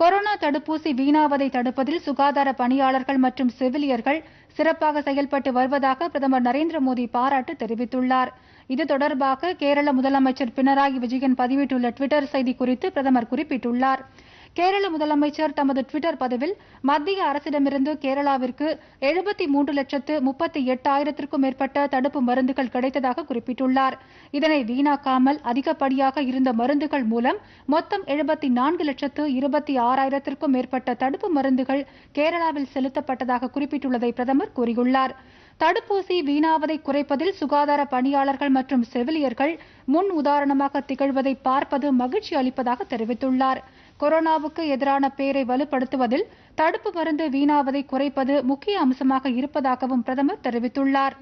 corona தடுப்பூசி வீணாவதை தடுப்பதில் சுகாதார பணியாளர்கள் மற்றும் செவிலியர்கள் சிறப்பாக செயல்பட்டு வருவதாக பிரதமர் நரேந்திர மோடி பாராட்டு தெரிவித்துள்ளார் இது தொடர்பாக கேரள முதலமைச்சர் பினராயி விஜயன் பதிவிட்டுள்ள டுவிட்டர் செய்தி குறித்து பிரதமர் குறிப்பிட்டுள்ளார் கேரள முதலமைச்சர் தமது டுவிட்டர் பதிவில் மத்திய அரசிடமிருந்து கேரளாவிற்கு எழுபத்தி மூன்று லட்சத்து முப்பத்தி எட்டாயிரத்திற்கும் மேற்பட்ட தடுப்பு மருந்துகள் கிடைத்ததாக குறிப்பிட்டுள்ளார் இதனை வீணாக்காமல் அதிகப்படியாக இருந்த மருந்துகள் மூலம் மொத்தம் எழுபத்தி நான்கு லட்சத்து இருபத்தி ஆறாயிரத்திற்கும் மேற்பட்ட தடுப்பு மருந்துகள் கேரளாவில் செலுத்தப்பட்டதாக குறிப்பிட்டுள்ளதை பிரதமர் கூறியுள்ளார் தடுப்பூசி வீணாவதை குறைப்பதில் சுகாதார பணியாளர்கள் மற்றும் செவிலியர்கள் முன் உதாரணமாக திகழ்வதை பார்ப்பது மகிழ்ச்சி அளிப்பதாக தெரிவித்துள்ளார் கொரோனாவுக்கு எதிரான பேரை வலுப்படுத்துவதில் தடுப்பு மருந்து வீணாவதை குறைப்பது முக்கிய அம்சமாக இருப்பதாகவும் பிரதமர் தெரிவித்துள்ளார்